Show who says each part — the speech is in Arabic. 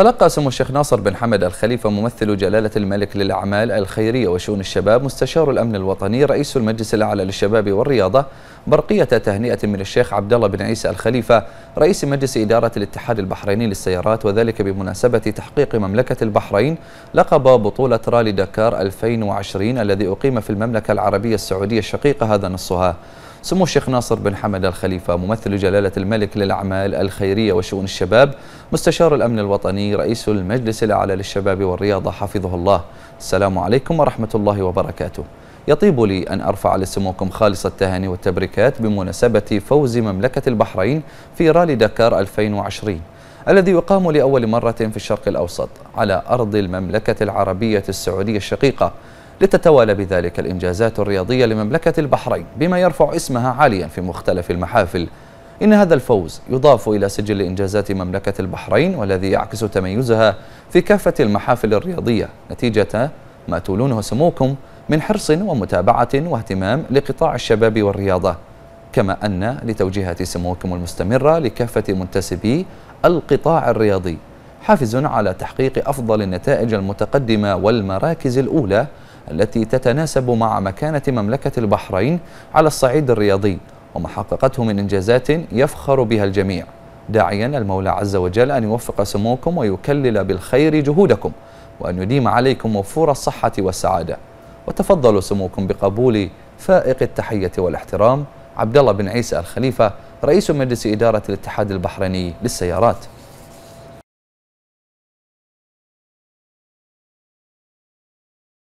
Speaker 1: تلقى سمو الشيخ ناصر بن حمد الخليفة ممثل جلالة الملك للأعمال الخيرية وشؤون الشباب مستشار الأمن الوطني رئيس المجلس الأعلى للشباب والرياضة برقية تهنئة من الشيخ عبد الله بن عيسى الخليفة رئيس مجلس إدارة الاتحاد البحريني للسيارات وذلك بمناسبة تحقيق مملكة البحرين لقب بطولة رالي دكار 2020 الذي أقيم في المملكة العربية السعودية الشقيقة هذا نصها سمو الشيخ ناصر بن حمد الخليفة ممثل جلالة الملك للأعمال الخيرية وشؤون الشباب مستشار الأمن الوطني رئيس المجلس الأعلى للشباب والرياضة حفظه الله السلام عليكم ورحمة الله وبركاته يطيب لي أن أرفع لسموكم خالص التهاني والتبريكات بمناسبة فوز مملكة البحرين في رالي دكار 2020 الذي يقام لأول مرة في الشرق الأوسط على أرض المملكة العربية السعودية الشقيقة لتتوالى بذلك الإنجازات الرياضية لمملكة البحرين بما يرفع اسمها عاليا في مختلف المحافل إن هذا الفوز يضاف إلى سجل إنجازات مملكة البحرين والذي يعكس تميزها في كافة المحافل الرياضية نتيجة ما تولونه سموكم من حرص ومتابعة واهتمام لقطاع الشباب والرياضة كما أن لتوجيهات سموكم المستمرة لكافة منتسبي القطاع الرياضي حافز على تحقيق أفضل النتائج المتقدمة والمراكز الأولى التي تتناسب مع مكانة مملكة البحرين على الصعيد الرياضي وما حققته من إنجازات يفخر بها الجميع داعيا المولى عز وجل أن يوفق سموكم ويكلل بالخير جهودكم وأن يديم عليكم وفور الصحة والسعادة وتفضلوا سموكم بقبول فائق التحية والاحترام عبد الله بن عيسى الخليفة رئيس مجلس إدارة الاتحاد البحريني للسيارات